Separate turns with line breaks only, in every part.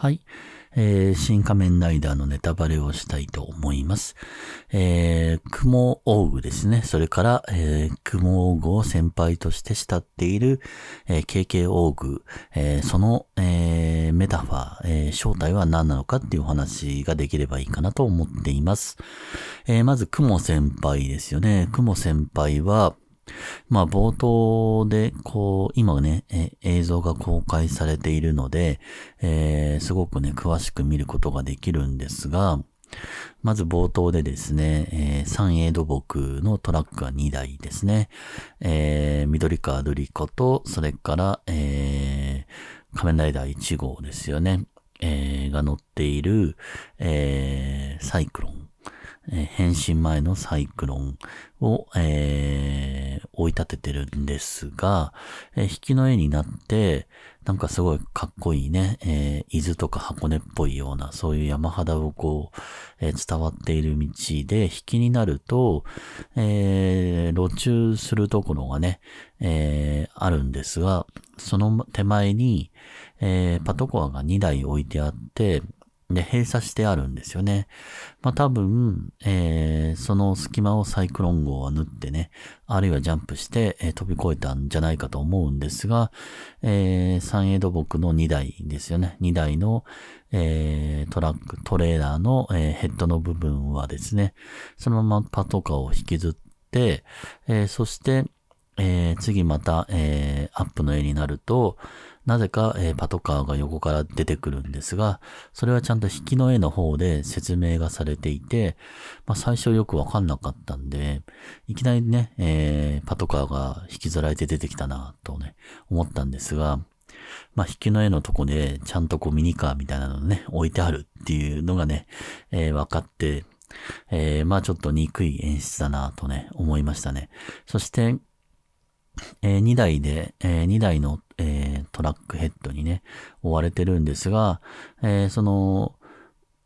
はい。えー、新仮面ライダーのネタバレをしたいと思います。えー、雲ーグですね。それから、えー、雲王具を先輩として慕っている、えー、KK ーグ。えー、その、えー、メタファー、えー、正体は何なのかっていうお話ができればいいかなと思っています。えー、まず、雲先輩ですよね。雲先輩は、まあ冒頭で、こう、今ね、映像が公開されているので、えー、すごくね、詳しく見ることができるんですが、まず冒頭でですね、えー、三栄土木のトラックが2台ですね。えー、緑川瑠璃子と、それから、えー、仮面ライダー1号ですよね。えー、が乗っている、えー、サイクロン。えー、変身前のサイクロンを、えー、追い立ててるんですが、えー、引きの絵になって、なんかすごいかっこいいね、えー、伊豆とか箱根っぽいような、そういう山肌をこう、えー、伝わっている道で、引きになると、えー、路中するところがね、えー、あるんですが、その手前に、えー、パトコアが2台置いてあって、で、閉鎖してあるんですよね。まあ、多分、えー、その隙間をサイクロン号は縫ってね、あるいはジャンプして、えー、飛び越えたんじゃないかと思うんですが、えー、エイド僕の2台ですよね。2台の、えー、トラック、トレーラーの、えー、ヘッドの部分はですね、そのままパトカーを引きずって、えー、そして、えー、次また、えー、アップの絵になると、なぜか、えー、パトカーが横から出てくるんですが、それはちゃんと引きの絵の方で説明がされていて、まあ、最初よくわかんなかったんで、いきなりね、えー、パトカーが引きずられて出てきたなとね、思ったんですが、まあ、引きの絵のとこで、ちゃんとこうミニカーみたいなのね、置いてあるっていうのがね、えー、分かって、えー、まあちょっと憎い演出だなとね、思いましたね。そして、えー、2台で、えー、2台の、えー、トラックヘッドにね、追われてるんですが、えその、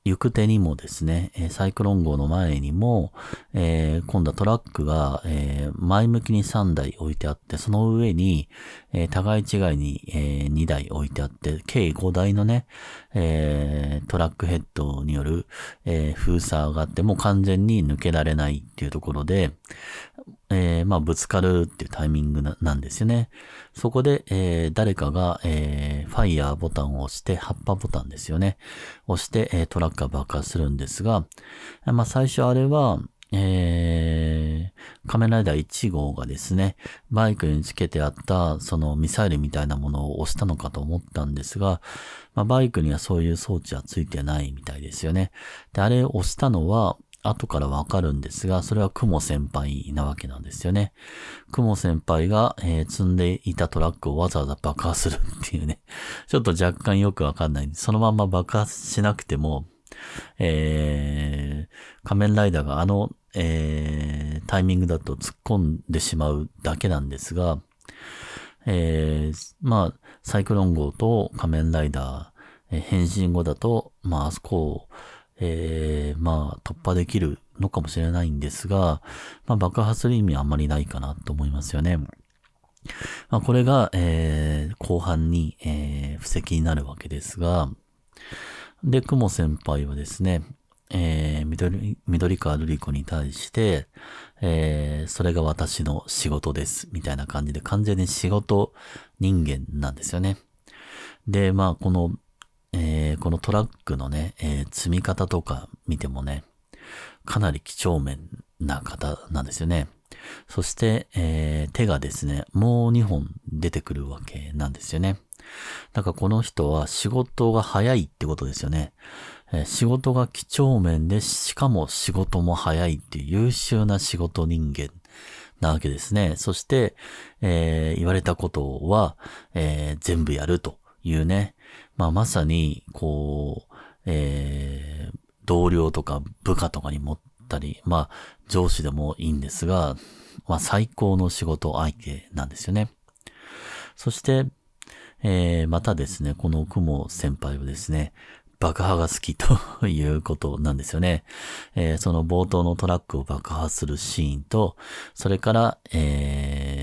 行く手にもですね、サイクロン号の前にも、えー、今度はトラックが、えー、前向きに3台置いてあって、その上に、えー、互い違いに、えー、2台置いてあって、計5台のね、えー、トラックヘッドによる、えー、封鎖があって、もう完全に抜けられないっていうところで、えー、まあ、ぶつかるっていうタイミングなんですよね。そこで、えー、誰かが、えー、ファイヤーボタンを押して、葉っぱボタンですよね。押して、えトラッカー爆破するんですが、まあ、最初あれは、えー、メラライダー1号がですね、バイクにつけてあった、そのミサイルみたいなものを押したのかと思ったんですが、まあ、バイクにはそういう装置はついてないみたいですよね。で、あれを押したのは、後からわかるんですが、それは雲先輩なわけなんですよね。雲先輩が、えー、積んでいたトラックをわざわざ爆破するっていうね。ちょっと若干よくわかんない。そのまま爆発しなくても、えー、仮面ライダーがあの、えー、タイミングだと突っ込んでしまうだけなんですが、えー、まあ、サイクロン号と仮面ライダー、えー、変身後だと、まあ、あそこを、えー、まあ、突破できるのかもしれないんですが、まあ、爆破する意味はあんまりないかなと思いますよね。まあ、これが、えー、後半に、えー、布石になるわけですが、で、雲先輩はですね、えー、緑、緑川瑠璃子に対して、えー、それが私の仕事です、みたいな感じで、完全に仕事人間なんですよね。で、まあ、このえー、このトラックのね、えー、積み方とか見てもね、かなり几帳面な方なんですよね。そして、えー、手がですね、もう2本出てくるわけなんですよね。だからこの人は仕事が早いってことですよね。えー、仕事が几帳面で、しかも仕事も早いっていう優秀な仕事人間なわけですね。そして、えー、言われたことは、え全部やるというね、まあまさに、こう、えー、同僚とか部下とかに持ったり、まあ上司でもいいんですが、まあ最高の仕事相手なんですよね。そして、えー、またですね、この雲先輩はですね、爆破が好きということなんですよね。えー、その冒頭のトラックを爆破するシーンと、それから、えー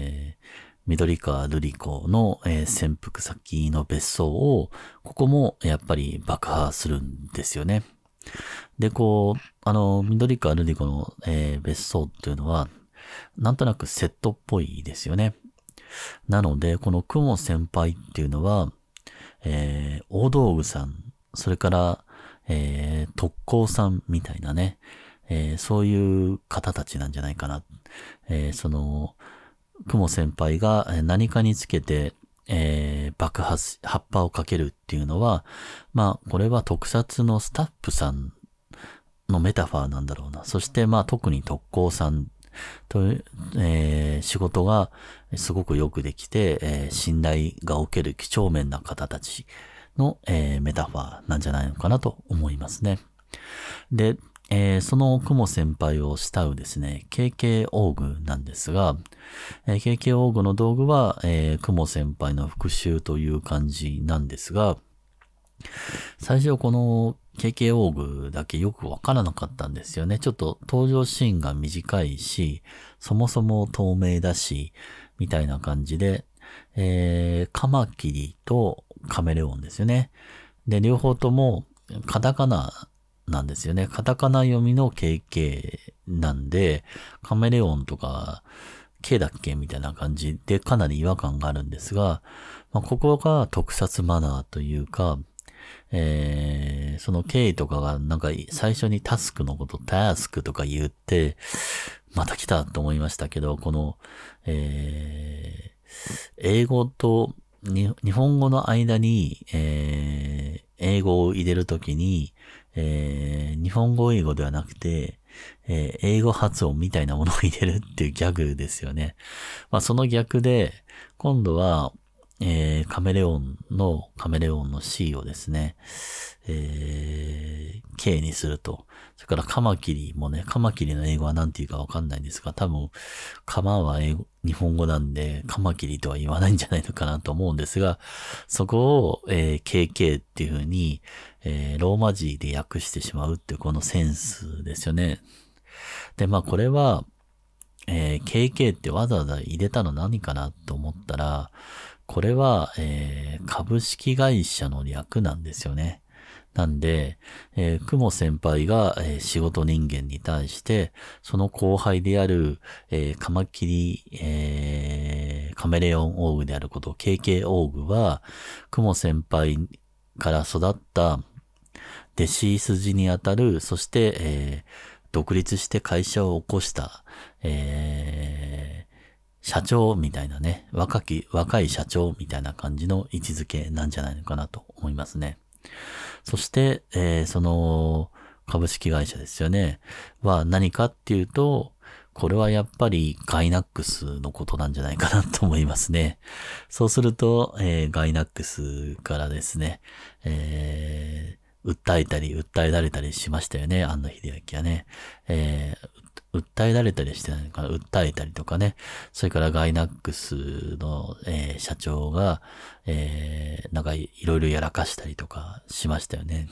緑川瑠璃子の、えー、潜伏先の別荘を、ここもやっぱり爆破するんですよね。で、こう、あの、緑川瑠璃子の、えー、別荘っていうのは、なんとなくセットっぽいですよね。なので、この雲先輩っていうのは、えー、大道具さん、それから、えー、特攻さんみたいなね、えー、そういう方たちなんじゃないかな。えー、その、雲先輩が何かにつけて、えー、爆発、葉っぱをかけるっていうのは、まあ、これは特撮のスタッフさんのメタファーなんだろうな。そしてまあ特に特攻さんという、えー、仕事がすごくよくできて、えー、信頼がおける几帳面な方たちの、えー、メタファーなんじゃないのかなと思いますね。で、えー、その雲先輩を慕うですね、KK オーグなんですが、えー、KK オーグの道具は、えー、雲先輩の復讐という感じなんですが、最初この KK オーグだけよくわからなかったんですよね。ちょっと登場シーンが短いし、そもそも透明だし、みたいな感じで、えー、カマキリとカメレオンですよね。で、両方ともカタカナなんですよね。カタカナ読みの KK なんで、カメレオンとか、K だっけみたいな感じでかなり違和感があるんですが、まあ、ここが特撮マナーというか、えー、その経緯とかがなんか最初にタスクのことタスクとか言って、また来たと思いましたけど、この、えー、英語と日本語の間に、えー、英語を入れるときに、えー、日本語英語ではなくて、えー、英語発音みたいなものを入れるっていうギャグですよね。まあ、その逆で、今度は、えー、カメレオンのカメレオンの C をですね、えー、K にすると。それからカマキリもね、カマキリの英語は何て言うかわかんないんですが、多分、カマは英語日本語なんで、カマキリとは言わないんじゃないのかなと思うんですが、そこを、えー、KK っていう風に、えー、ローマ字で訳してしまうっていうこのセンスですよね。で、まあこれは、えー、KK ってわざわざ入れたの何かなと思ったら、これは、えー、株式会社の略なんですよね。なんで、えー、雲先輩が、えー、仕事人間に対して、その後輩である、えー、カマキリ、えー、カメレオンオーグであること、KK オーグは、雲先輩から育った弟子筋にあたる、そして、えー、独立して会社を起こした、えー、社長みたいなね、若き、若い社長みたいな感じの位置づけなんじゃないのかなと思いますね。そして、えー、その、株式会社ですよね。は何かっていうと、これはやっぱりガイナックスのことなんじゃないかなと思いますね。そうすると、えー、ガイナックスからですね、えー、訴えたり、訴えられたりしましたよね、安野秀明はね。え訴えられたりしてないのから、訴えたりとかね。それからガイナックスの、えー、社長が、えー、なんかいろいろやらかしたりとかしましたよね。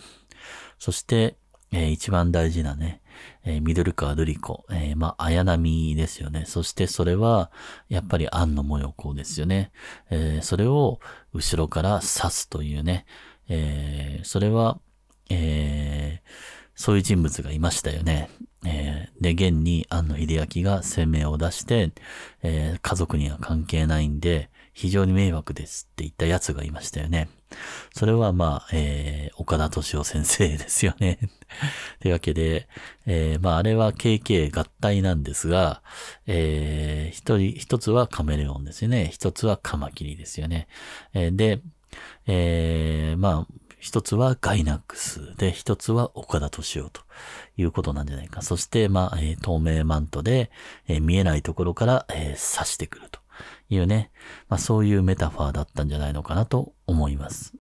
そして、えー、一番大事なね、えー、ミドルカードリコ、えー、まあ、綾波ですよね。そしてそれは、やっぱり安野模様子ですよね。えー、それを後ろから刺すというね。えー、それは、えー、そういう人物がいましたよね。えー、で、現に庵野秀明が声明を出して、えー、家族には関係ないんで、非常に迷惑ですって言ったやつがいましたよね。それはまあ、えー、岡田敏夫先生ですよね。というわけで、えー、まああれは KK 合体なんですが、えー、一人、一つはカメレオンですよね。一つはカマキリですよね。えー、で、えー、まあ、一つはガイナックスで、一つは岡田敏夫ということなんじゃないか。そして、まあ、え透明マントで、え見えないところから、え刺してくるというね、まあ、そういうメタファーだったんじゃないのかなと思います。